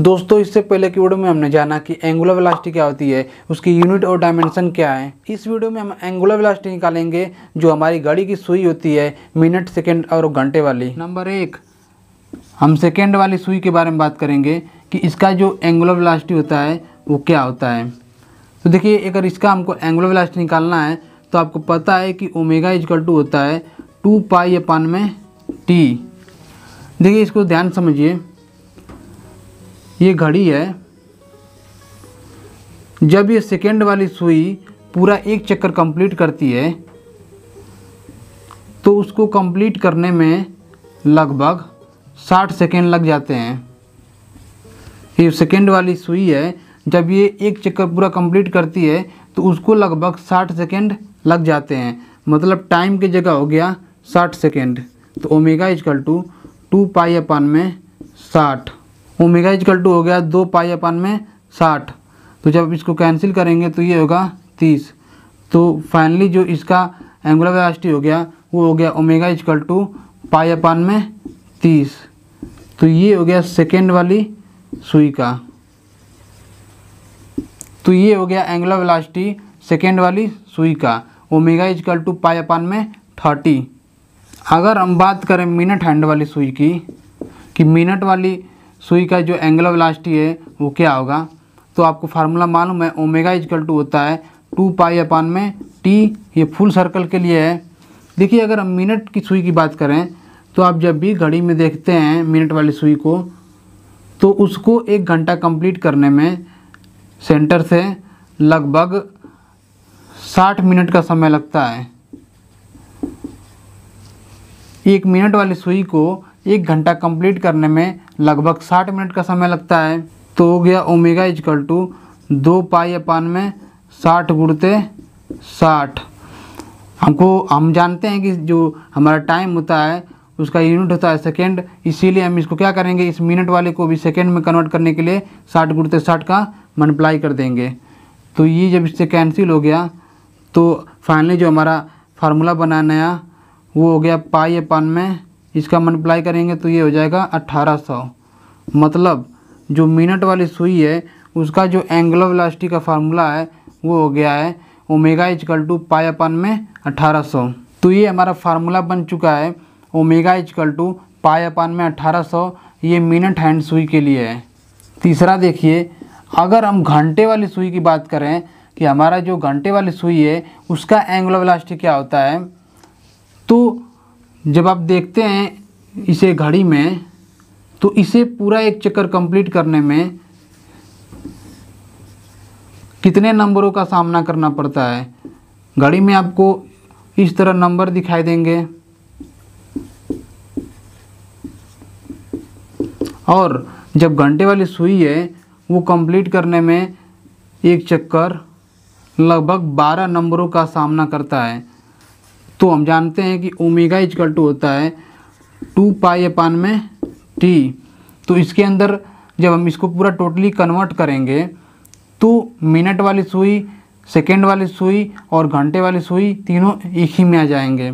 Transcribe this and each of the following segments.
दोस्तों इससे पहले की वीडियो में हमने जाना कि एंगुलर वेलोसिटी क्या होती है उसकी यूनिट और डायमेंशन क्या है इस वीडियो में हम एंगुलर वेलोसिटी निकालेंगे जो हमारी गाड़ी की सुई होती है मिनट सेकंड और घंटे वाली नंबर एक हम सेकंड वाली सुई के बारे में बात करेंगे कि इसका जो एंगुलर वेलोसिटी होता है वो क्या होता है तो देखिए अगर इसका हमको एंगुलर वेलोसिटी निकालना है तो आपको पता है कि ओमेगा इजकल टू होता है टू पाई अपान में टी देखिए इसको ध्यान समझिए ये घड़ी है जब ये सेकेंड वाली सुई पूरा एक चक्कर कंप्लीट करती है तो उसको कंप्लीट करने में लगभग 60 सेकेंड लग जाते हैं ये सेकेंड वाली सुई है जब ये एक चक्कर पूरा कंप्लीट करती है तो उसको लगभग 60 सेकेंड लग जाते हैं मतलब टाइम की जगह हो गया 60 सेकेंड तो omega is equal to two pi upon में साठ ओमेगा इजकल टू हो गया दो पाई अपन में साठ तो जब इसको कैंसिल करेंगे तो ये होगा तीस तो फाइनली जो इसका एंगुलर वेलोसिटी हो गया वो हो गया omega is equal two pi upon में तीस तो ये हो गया सेकेंड वाली सुई का तो ये हो गया एंगुलर वेलोसिटी सेकेंड वाली सुई का omega is equal two pi upon में थर्टी अगर हम बात करें मिनट हैंड वाली सुई की कि मिनट वाली सुई का जो एंगल ऑफ इलास्टी है वो क्या होगा तो आपको फार्मूला मालूम है ओमेगा इजकल टू होता है टू पाई अपान में टी ये फुल सर्कल के लिए है देखिए अगर हम मिनट की सुई की बात करें तो आप जब भी घड़ी में देखते हैं मिनट वाली सुई को तो उसको एक घंटा कंप्लीट करने में सेंटर से लगभग साठ मिनट का समय लगता है एक मिनट वाली सुई को एक घंटा कंप्लीट करने में लगभग साठ मिनट का समय लगता है तो हो गया ओमेगा इजकल टू दो पाई अपान में साठ गुड़ते साठ हमको हम जानते हैं कि जो हमारा टाइम होता है उसका यूनिट होता है सेकेंड इसीलिए हम इसको क्या करेंगे इस मिनट वाले को भी सेकेंड में कन्वर्ट करने के लिए साठ गुड़ते साठ का मल्टीप्लाई कर देंगे तो ये जब इससे कैंसिल हो गया तो फाइनली जो हमारा फार्मूला बना नया वो हो गया पाई अपान में इसका मल्टीप्लाई करेंगे तो ये हो जाएगा 1800 मतलब जो मिनट वाली सुई है उसका जो एंगलो ऑफ का फार्मूला है वो हो गया है omega is equal two pi upon में 1800 तो ये हमारा फार्मूला बन चुका है omega is equal two pi upon में 1800 ये मिनट हैंड सुई के लिए है तीसरा देखिए अगर हम घंटे वाली सुई की बात करें कि हमारा जो घंटे वाली सुई है उसका एंगलो ऑफ क्या होता है तो जब आप देखते हैं इसे घड़ी में तो इसे पूरा एक चक्कर कंप्लीट करने में कितने नंबरों का सामना करना पड़ता है घड़ी में आपको इस तरह नंबर दिखाई देंगे और जब घंटे वाली सुई है वो कंप्लीट करने में एक चक्कर लगभग 12 नंबरों का सामना करता है तो हम जानते हैं कि ओमेगा इजकल टू होता है टू पाई अपान में टी तो इसके अंदर जब हम इसको पूरा टोटली कन्वर्ट करेंगे तो मिनट वाली सुई सेकेंड वाली सुई और घंटे वाली सुई तीनों एक ही में आ जाएंगे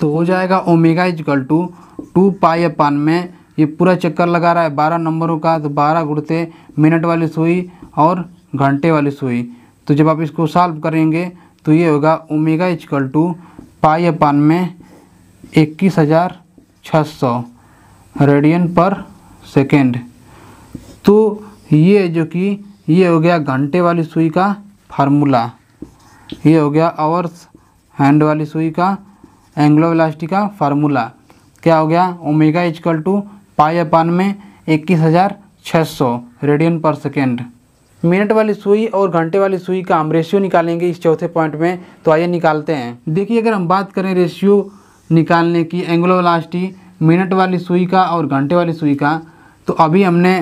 तो हो जाएगा omega is equal to two pi upon में ये पूरा चक्कर लगा रहा है बारह नंबरों का तो बारह गुड़ते मिनट वाली सुई और घंटे वाली सुई तो जब आप इसको सॉल्व करेंगे तो ये होगा omega is equal two pi upon में इक्कीस हज़ार छः सौ रेडियन पर सेकेंड तो ये जो कि ये हो गया घंटे वाली सुई का फार्मूला ये हो गया आवर्स हैंड वाली सुई का एंग्लो वेलासिटी का फार्मूला क्या हो गया omega is equal two pi upon में इक्कीस हज़ार छः सौ रेडियन पर सेकेंड मिनट वाली सुई और घंटे वाली सुई का हम रेशियो निकालेंगे इस चौथे पॉइंट में तो आइए निकालते हैं देखिए अगर हम बात करें रेशियो निकालने की एंगलो वेलोसिटी मिनट वाली सुई का और घंटे वाली सुई का तो अभी हमने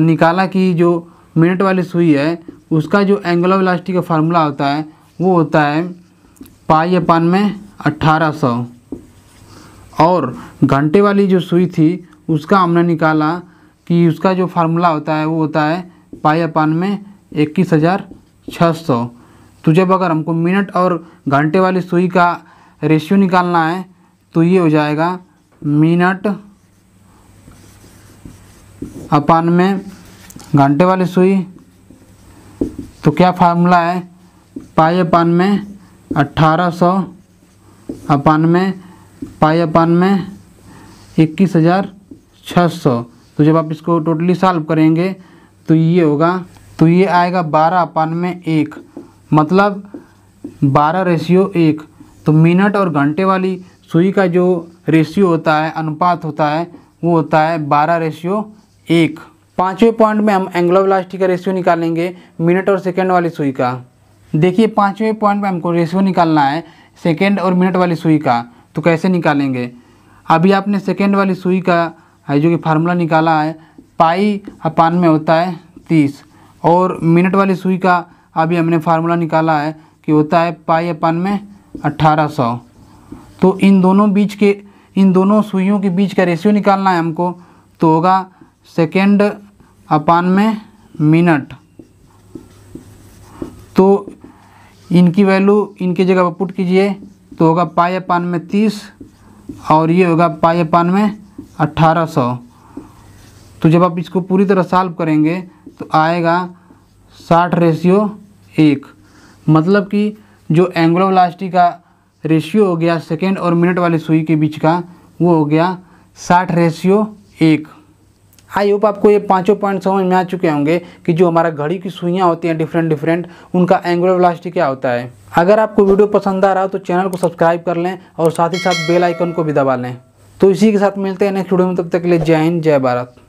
निकाला कि जो मिनट वाली सुई है उसका जो एंगलो वेलोसिटी का फार्मूला होता है वो होता है पाई अपान में अट्ठारह सौ और घंटे वाली जो सुई थी उसका हमने निकाला कि उसका जो फार्मूला होता है वो होता है पाई अपान में इक्कीस हज़ार छः सौ तो जब अगर हमको मिनट और घंटे वाली सुई का रेशियो निकालना है तो ये हो जाएगा मिनट अपान में घंटे वाली सुई तो क्या फार्मूला है पाई अपान में अट्ठारह सौ अपान में पाई अपान में इक्कीस हज़ार छः सौ तो जब आप इसको टोटली सॉल्व करेंगे तो ये होगा तो ये आएगा बारह अपान में एक मतलब बारह रेशियो एक तो मिनट और घंटे वाली सुई का जो रेशियो होता है अनुपात होता है वो होता है बारह रेशियो एक पाँचवें पॉइंट में हम एंग्लो का रेशियो निकालेंगे मिनट और सेकेंड वाली सुई का देखिए पाँचवें पॉइंट में हमको रेशियो निकालना है सेकेंड और मिनट वाली सुई का तो कैसे निकालेंगे अभी आपने सेकेंड वाली सुई का है जो कि फार्मूला निकाला है पाई अपान में होता है तीस और मिनट वाली सुई का अभी हमने फार्मूला निकाला है कि होता है पाई अपान में अट्ठारह सौ तो इन दोनों बीच के इन दोनों सुइयों के बीच का रेशियो निकालना है हमको तो होगा सेकेंड अपान में मिनट तो इनकी वैल्यू इनकी जगह पर पुट कीजिए तो होगा पाई अपान में तीस और ये होगा पाई अपान में अट्ठारह सौ तो जब आप इसको पूरी तरह सॉल्व करेंगे तो आएगा साठ रेशियो एक मतलब कि जो एंग्लो का रेशियो हो गया सेकेंड और मिनट वाली सुई के बीच का वो हो गया साठ रेशियो एक आई होप आपको ये पांचों पॉइंट समझ में आ चुके होंगे कि जो हमारा घड़ी की सुइयाँ होती हैं डिफरेंट डिफरेंट उनका एंगुलर क्या होता है अगर आपको वीडियो पसंद आ रहा हो तो चैनल को सब्सक्राइब कर लें और साथ ही साथ बेल आइकन को भी दबा लें तो इसी के साथ मिलते हैं नेक्स्ट वीडियो में तब तक के लिए जय हिंद जय भारत